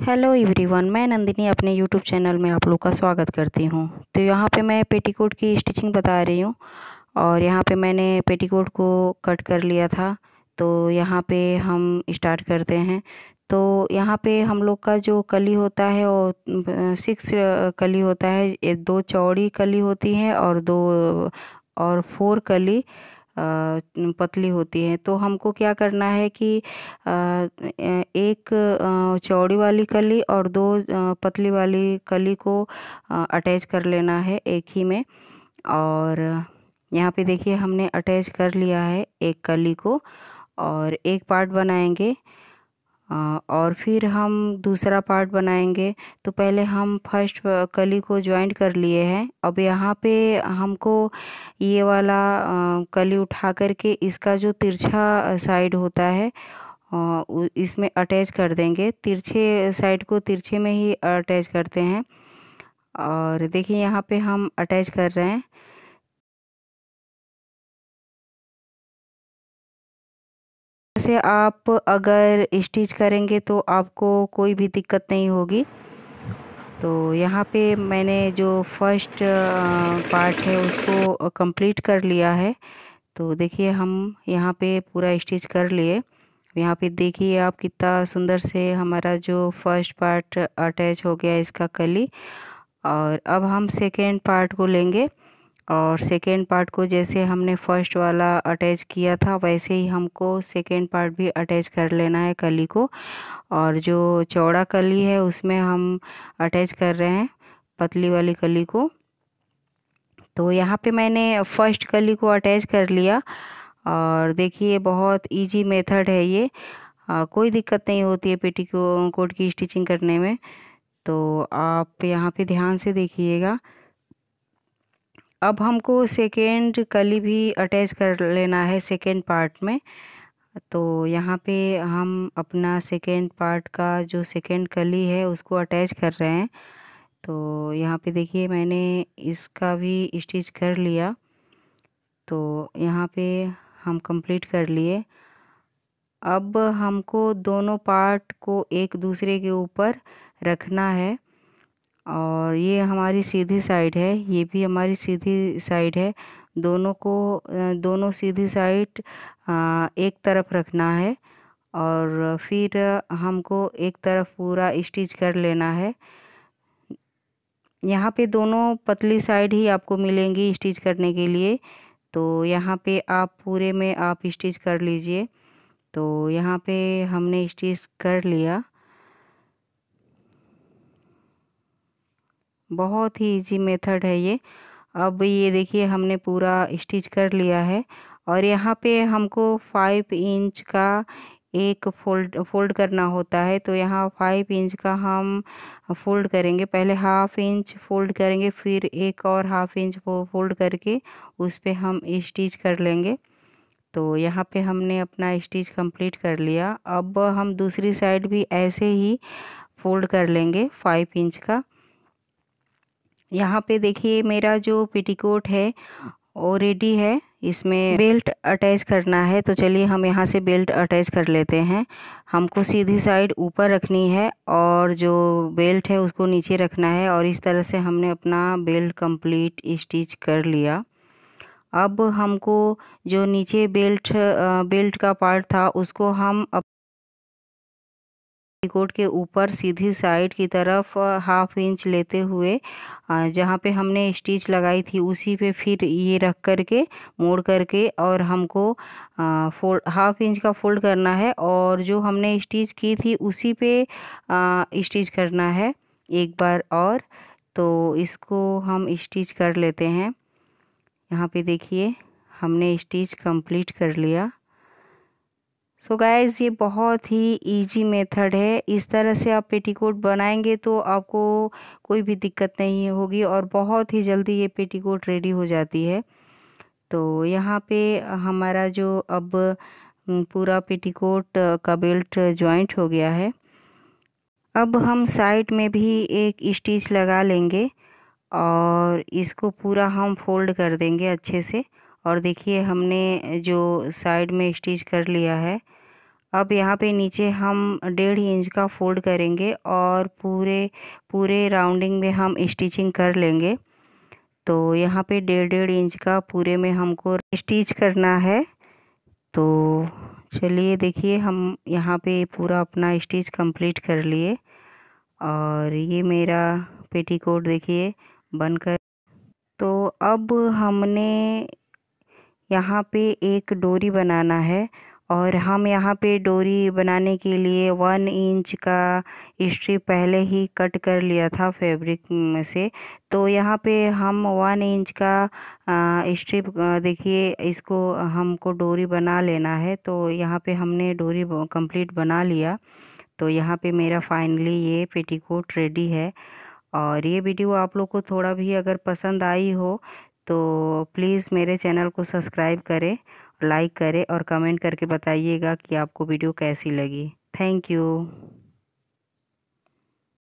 hello everyone मैं नंदिनी अपने YouTube channel में आप लोग का स्वागत करती हूँ तो यहाँ पे मैं पेटीकोट की स्टिचिंग बता रही हूँ और यहाँ पे मैंने पेटीकोट को कट कर लिया था तो यहाँ पे हम स्टार्ट करते हैं तो यहाँ पे हम लोग का जो कली होता है वो सिक्स कली होता है दो चौड़ी कली होती है और दो और फोर कली पतली होती है तो हमको क्या करना है कि एक चौड़ी वाली कली और दो पतली वाली कली को अटैच कर लेना है एक ही में और यहाँ पे देखिए हमने अटैच कर लिया है एक कली को और एक पार्ट बनाएंगे और फिर हम दूसरा पार्ट बनाएंगे तो पहले हम फर्स्ट कली को ज्वाइंट कर लिए हैं अब यहाँ पे हमको ये वाला कली उठा करके इसका जो तिरछा साइड होता है इसमें अटैच कर देंगे तिरछे साइड को तिरछे में ही अटैच करते हैं और देखिए यहाँ पे हम अटैच कर रहे हैं से आप अगर स्टिच करेंगे तो आपको कोई भी दिक्कत नहीं होगी तो यहाँ पे मैंने जो फर्स्ट पार्ट है उसको कंप्लीट कर लिया है तो देखिए हम यहाँ पे पूरा स्टिच कर लिए यहाँ पे देखिए आप कितना सुंदर से हमारा जो फर्स्ट पार्ट अटैच हो गया इसका कली और अब हम सेकेंड पार्ट को लेंगे और सेकेंड पार्ट को जैसे हमने फर्स्ट वाला अटैच किया था वैसे ही हमको सेकेंड पार्ट भी अटैच कर लेना है कली को और जो चौड़ा कली है उसमें हम अटैच कर रहे हैं पतली वाली कली को तो यहाँ पे मैंने फर्स्ट कली को अटैच कर लिया और देखिए बहुत इजी मेथड है ये आ, कोई दिक्कत नहीं होती है पेटी कोट की स्टिचिंग करने में तो आप यहाँ पे ध्यान से देखिएगा अब हमको सेकेंड कली भी अटैच कर लेना है सेकेंड पार्ट में तो यहाँ पे हम अपना सेकेंड पार्ट का जो सेकेंड कली है उसको अटैच कर रहे हैं तो यहाँ पे देखिए मैंने इसका भी स्टिच कर लिया तो यहाँ पे हम कंप्लीट कर लिए अब हमको दोनों पार्ट को एक दूसरे के ऊपर रखना है और ये हमारी सीधी साइड है ये भी हमारी सीधी साइड है दोनों को दोनों सीधी साइड एक तरफ रखना है और फिर हमको एक तरफ पूरा स्टिच कर लेना है यहाँ पे दोनों पतली साइड ही आपको मिलेंगी स्टिच करने के लिए तो यहाँ पे आप पूरे में आप स्टिच कर लीजिए तो यहाँ पे हमने स्टिच कर लिया बहुत ही इजी मेथड है ये अब ये देखिए हमने पूरा स्टिच कर लिया है और यहाँ पे हमको फाइव इंच का एक फोल्ड फोल्ड करना होता है तो यहाँ फाइव इंच का हम फोल्ड करेंगे पहले हाफ इंच फोल्ड करेंगे फिर एक और हाफ इंच फोल्ड करके उस पर हम स्टिच कर लेंगे तो यहाँ पे हमने अपना स्टिच कंप्लीट कर लिया अब हम दूसरी साइड भी ऐसे ही फोल्ड कर लेंगे फाइव इंच का यहाँ पे देखिए मेरा जो पेटीकोट है वो रेडी है इसमें बेल्ट अटैच करना है तो चलिए हम यहाँ से बेल्ट अटैच कर लेते हैं हमको सीधी साइड ऊपर रखनी है और जो बेल्ट है उसको नीचे रखना है और इस तरह से हमने अपना बेल्ट कंप्लीट स्टिच कर लिया अब हमको जो नीचे बेल्ट बेल्ट का पार्ट था उसको हम कोट के ऊपर सीधी साइड की तरफ हाफ इंच लेते हुए जहाँ पे हमने स्टिच लगाई थी उसी पे फिर ये रख कर के मोड़ करके और हमको फोल्ड हाफ इंच का फोल्ड करना है और जो हमने स्टिच की थी उसी पे स्टिच करना है एक बार और तो इसको हम स्टिच कर लेते हैं यहाँ पे देखिए हमने स्टिच कंप्लीट कर लिया सो so गाइज़ ये बहुत ही इजी मेथड है इस तरह से आप पेटीकोट बनाएंगे तो आपको कोई भी दिक्कत नहीं होगी और बहुत ही जल्दी ये पेटीकोट रेडी हो जाती है तो यहाँ पे हमारा जो अब पूरा पेटीकोट का बेल्ट जॉइंट हो गया है अब हम साइड में भी एक स्टिच लगा लेंगे और इसको पूरा हम फोल्ड कर देंगे अच्छे से और देखिए हमने जो साइड में स्टिच कर लिया है अब यहाँ पे नीचे हम डेढ़ इंच का फोल्ड करेंगे और पूरे पूरे राउंडिंग में हम स्टिचिंग कर लेंगे तो यहाँ पे डेढ़ डेढ़ इंच का पूरे में हमको स्टिच करना है तो चलिए देखिए हम यहाँ पे पूरा अपना स्टिच कंप्लीट कर लिए और ये मेरा पेटीकोट देखिए बनकर तो अब हमने यहाँ पे एक डोरी बनाना है और हम यहाँ पे डोरी बनाने के लिए वन इंच का स्ट्रिप पहले ही कट कर लिया था फैब्रिक में से तो यहाँ पे हम वन इंच का स्ट्रिप देखिए इसको हमको डोरी बना लेना है तो यहाँ पे हमने डोरी कंप्लीट बना लिया तो यहाँ पे मेरा फाइनली ये पेटीकोट रेडी है और ये वीडियो आप लोग को थोड़ा भी अगर पसंद आई हो तो प्लीज़ मेरे चैनल को सब्सक्राइब करें लाइक करें और कमेंट करके बताइएगा कि आपको वीडियो कैसी लगी थैंक यू